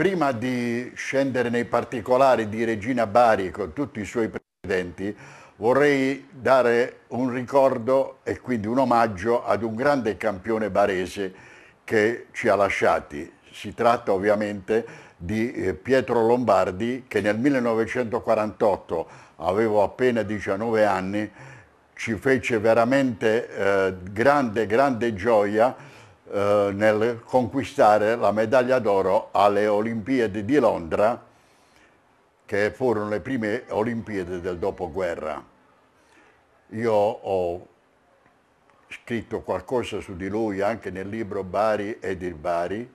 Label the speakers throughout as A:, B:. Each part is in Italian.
A: Prima di scendere nei particolari di Regina Bari con tutti i suoi precedenti, vorrei dare un ricordo e quindi un omaggio ad un grande campione barese che ci ha lasciati. Si tratta ovviamente di eh, Pietro Lombardi che nel 1948, avevo appena 19 anni, ci fece veramente eh, grande, grande gioia eh, nel conquistare la medaglia d'oro alle Olimpiadi di Londra, che furono le prime Olimpiadi del dopoguerra. Io ho scritto qualcosa su di lui anche nel libro Bari ed il Bari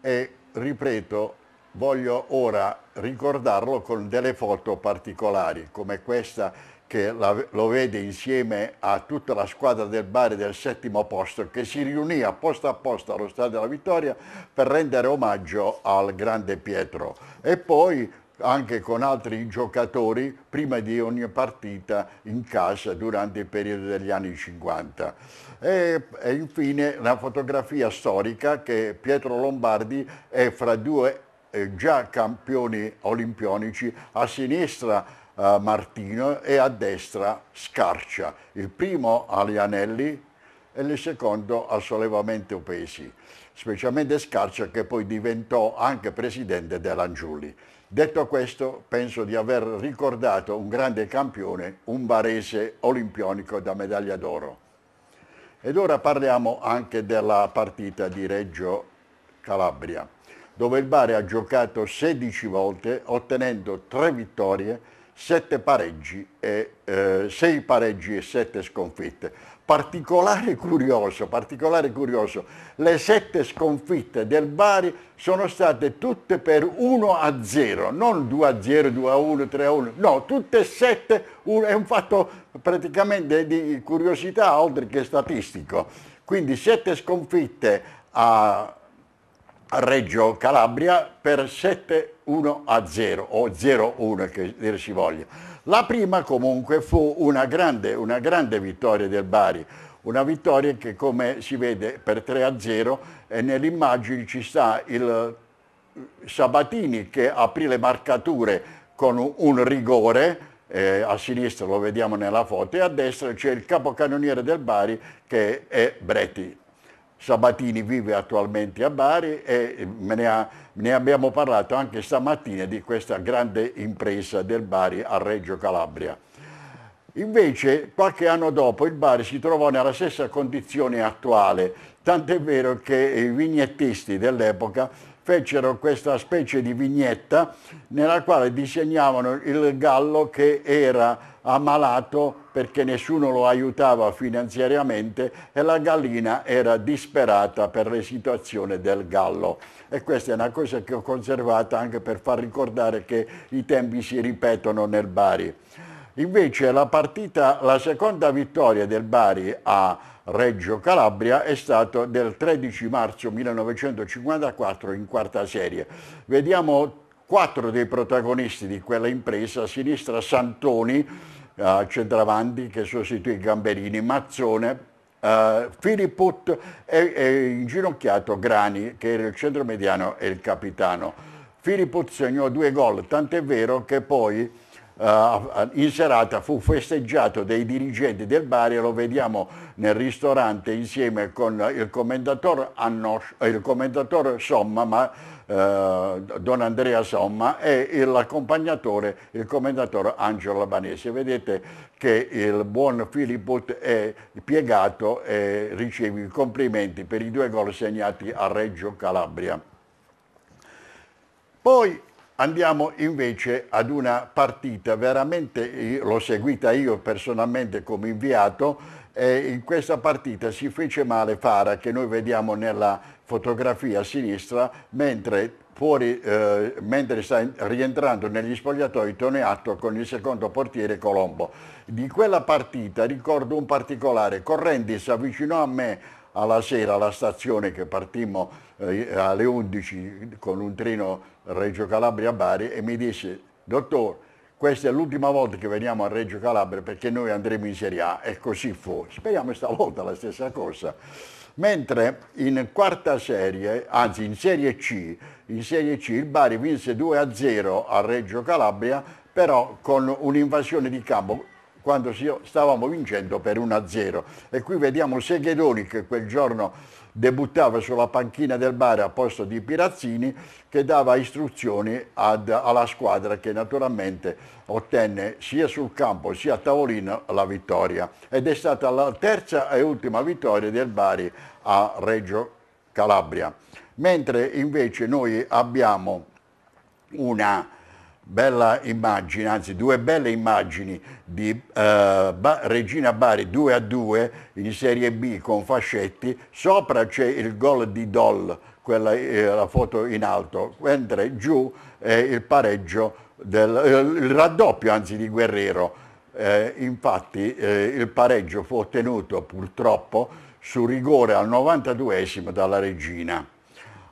A: e ripeto Voglio ora ricordarlo con delle foto particolari, come questa che la, lo vede insieme a tutta la squadra del Bari del settimo posto che si riunì apposta apposta allo Stadio della Vittoria per rendere omaggio al grande Pietro e poi anche con altri giocatori prima di ogni partita in casa durante il periodo degli anni 50. E, e infine la fotografia storica che Pietro Lombardi è fra due eh, già campioni olimpionici, a sinistra eh, Martino e a destra Scarcia, il primo agli anelli e il secondo al sollevamento pesi, specialmente Scarcia che poi diventò anche presidente dell'Angiuli. Detto questo, penso di aver ricordato un grande campione, un barese olimpionico da medaglia d'oro. Ed ora parliamo anche della partita di Reggio Calabria dove il Bari ha giocato 16 volte ottenendo 3 vittorie, 7 pareggi e, eh, 6 pareggi e 7 sconfitte. Particolare curioso, particolare curioso, le 7 sconfitte del Bari sono state tutte per 1 a 0, non 2 a 0, 2 a 1, 3 a 1, no, tutte e 7, è un fatto praticamente di curiosità oltre che statistico. Quindi 7 sconfitte a Reggio Calabria per 7-1 a 0 o 0-1 che dir si voglia. La prima comunque fu una grande, una grande vittoria del Bari, una vittoria che come si vede per 3 a 0 e nell'immagine ci sta il Sabatini che aprì le marcature con un rigore, eh, a sinistra lo vediamo nella foto, e a destra c'è il capocannoniere del Bari che è Breti. Sabatini vive attualmente a Bari e eh, ne, ha, ne, abbiamo parlato anche stamattina di questa grande impresa del Bari a Reggio Calabria. Invece qualche anno dopo il Bari si trovò nella stessa condizione attuale, tant'è vero che i vignettisti dell'epoca fecero questa specie di vignetta nella quale disegnavano il gallo che era ammalato perché nessuno lo aiutava finanziariamente e la gallina era disperata per la situazione del gallo. E questa è una cosa che ho conservata anche per far ricordare che i tempi si ripetono nel Bari. Invece la partita, la seconda vittoria del Bari a Reggio Calabria è stata del 13 marzo 1954 in quarta serie. Vediamo quattro dei protagonisti di quella impresa, a sinistra Santoni, eh, centravanti che sostituì Gamberini, Mazzone, eh, Filipput e, e inginocchiato Grani che era il centromediano e il capitano. Filipput segnò due gol, tant'è vero che poi uh, in serata fu festeggiato dai dirigenti del Bari, lo vediamo nel ristorante insieme con il commendatore, Annos, eh, il commendatore Somma, ma, uh, Don Andrea Somma e l'accompagnatore, il commendatore Angelo Albanese. Vedete che il buon Filippot è piegato e riceve i complimenti per i due gol segnati a Reggio Calabria. Poi Andiamo invece ad una partita, veramente l'ho seguita io personalmente come inviato, e in questa partita si fece male Fara che noi vediamo nella fotografia a sinistra, mentre, fuori, eh, mentre sta rientrando negli spogliatoi Toneatto con il secondo portiere Colombo. Di quella partita ricordo un particolare, Correndi si avvicinò a me alla sera alla stazione che partimmo eh, alle 11 con un treno Reggio Calabria-Bari e mi disse, dottor, questa è l'ultima volta che veniamo a Reggio Calabria perché noi andremo in Serie A e così fu. Speriamo stavolta la stessa cosa. Mentre in quarta serie, anzi in Serie C, in Serie C il Bari vinse 2-0 a Reggio Calabria, però con un'invasione di campo quando stavamo vincendo per 1-0. E qui vediamo Seghedoni che quel giorno debuttava sulla panchina del Bari a posto di Pirazzini che dava istruzioni ad, alla squadra che naturalmente ottenne sia sul campo sia a tavolino la vittoria ed è stata la terza e ultima vittoria del Bari a Reggio Calabria. Mentre invece noi abbiamo una bella immagine, anzi due belle immagini di uh, ba Regina Bari 2 a 2 in Serie B con Fascetti, sopra c'è il gol di Doll, quella, eh, la foto in alto, mentre giù è il pareggio, del, eh, il raddoppio anzi di Guerrero. Eh, infatti eh, il pareggio fu ottenuto purtroppo su rigore al 92esimo dalla Regina.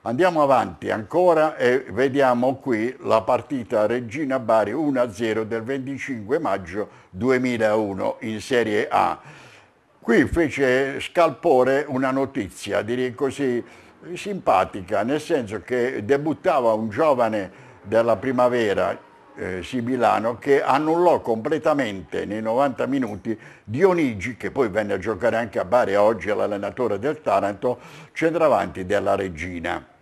A: Andiamo avanti ancora e vediamo qui la partita Regina Bari 1-0 del 25 maggio 2001 in Serie A. Qui fece scalpore una notizia, direi così, simpatica, nel senso che debuttava un giovane della primavera, eh, Sibilano, che annullò completamente nei 90 minuti Dionigi, che poi venne a giocare anche a Bari oggi è l'allenatore del Taranto, centravanti della Regina.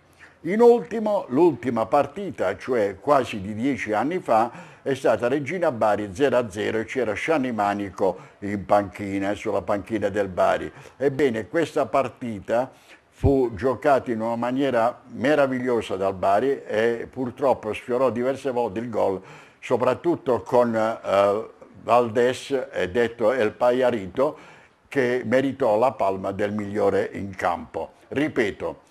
A: In ultimo, l'ultima partita, cioè quasi di dieci anni fa, è stata Regina Bari 0-0 e c'era Sciani Manico in panchina, sulla panchina del Bari. Ebbene, questa partita fu giocata in una maniera meravigliosa dal Bari e purtroppo sfiorò diverse volte il gol, soprattutto con eh, Valdes, detto El Paiarito, che meritò la palma del migliore in campo. Ripeto,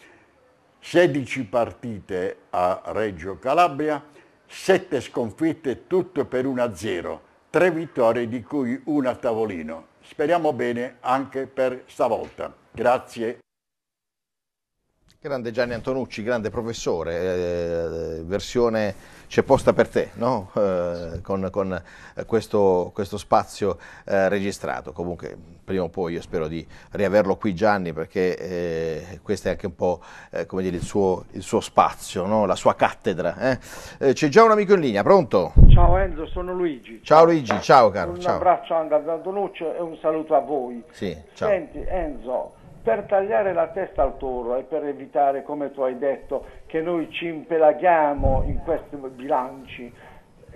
A: 16 partite a Reggio Calabria, 7 sconfitte, tutto per 1-0, 3 vittorie di cui una a tavolino. Speriamo bene anche per stavolta. Grazie.
B: Grande Gianni Antonucci, grande professore, eh, versione c'è posta per te, no? eh, con, con eh, questo, questo, spazio eh, registrato. Comunque prima o poi io spero di riaverlo qui Gianni perché eh, questo è anche un po' eh, dire, il, suo, il, suo, spazio, no? la sua cattedra. c'è già un amico in linea, pronto? Ciao Enzo, sono Luigi. Ciao Luigi, ciao caro. Un ciao. abbraccio anche ad Antonucci e un saluto a voi. Sì, ciao. Senti Enzo per tagliare la testa al toro e per evitare, come tu hai detto, che noi ci impelaghiamo in questi bilanci,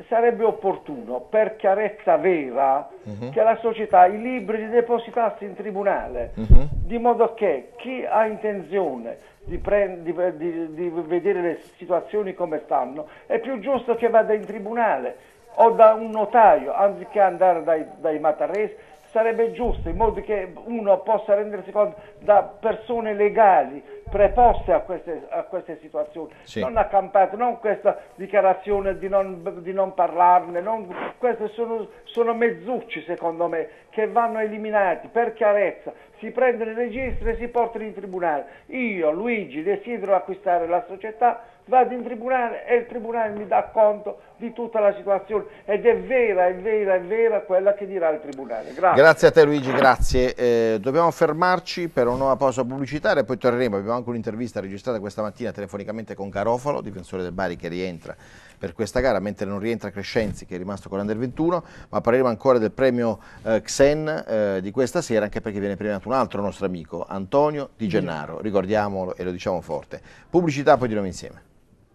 B: sarebbe opportuno, per chiarezza vera, uh-huh. che la società i libri li depositasse in tribunale, uh-huh. di modo che chi ha intenzione di, pre- di, di, di, vedere le situazioni come stanno, è più giusto che vada in tribunale o da un notaio, anziché andare dai, dai mataresi sarebbe giusto in modo che uno possa rendersi conto da persone legali preposte a queste, a queste situazioni, sì. non accampate, non questa dichiarazione di non, di non parlarne, non, queste sono, sono, mezzucci secondo me che vanno eliminati per chiarezza, si prendono i registri e si portano in tribunale. Io, Luigi, desidero acquistare la società vado in tribunale e il tribunale mi dà conto di tutta la situazione ed è vera, è vera, è vera quella che dirà il tribunale. Grazie, grazie a te Luigi, grazie. Eh, dobbiamo fermarci per una nuova pausa pubblicitaria e poi torneremo. Abbiamo anche un'intervista registrata questa mattina telefonicamente con Garofalo, difensore del Bari che rientra per questa gara, mentre non rientra Crescenzi che è rimasto con l'Under 21, ma parleremo ancora del premio eh, Xen eh, di questa sera, anche perché viene premiato un altro nostro amico, Antonio Di Gennaro, ricordiamolo e lo diciamo forte. Pubblicità, poi di nuovo insieme.